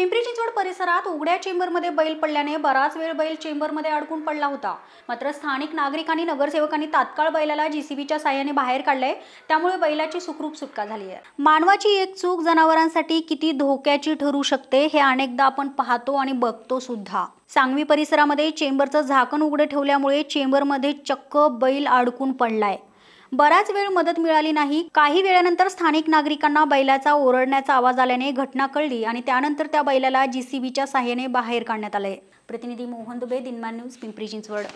पिंपरी चिंचवड परिसरात उघड्या चेंबरमध्ये बैल पडल्याने बराच वेळ बैल चेंबरमध्ये अडकून पडला होता मात्र स्थानिक नागरिकांनी नगरसेवकांनी तात्काळ बैलाला जीसीबीच्या साह्याने बाहेर काढले त्यामुळे बैलाची सुखरूप सुटका झाली आहे मानवाची एक चूक जनावरांसाठी किती धोक्याची ठरू शकते हे अनेकदा आपण पाहतो आणि बघतो सुद्धा सांगवी परिसरामध्ये चेंबरचं झाकण उघडं ठेवल्यामुळे चेंबरमध्ये चक्क बैल अडकून पडलाय बराच वेळ मदत मिळाली नाही काही वेळानंतर स्थानिक नागरिकांना बैलाचा ओरडण्याचा आवाज आल्याने घटना कळली आणि त्यानंतर त्या बैलाला जीसीबीच्या सहाय्याने बाहेर काढण्यात आले प्रतिनिधी मोहन दुबे दिनमान न्यूज पिंपरी चिंचवड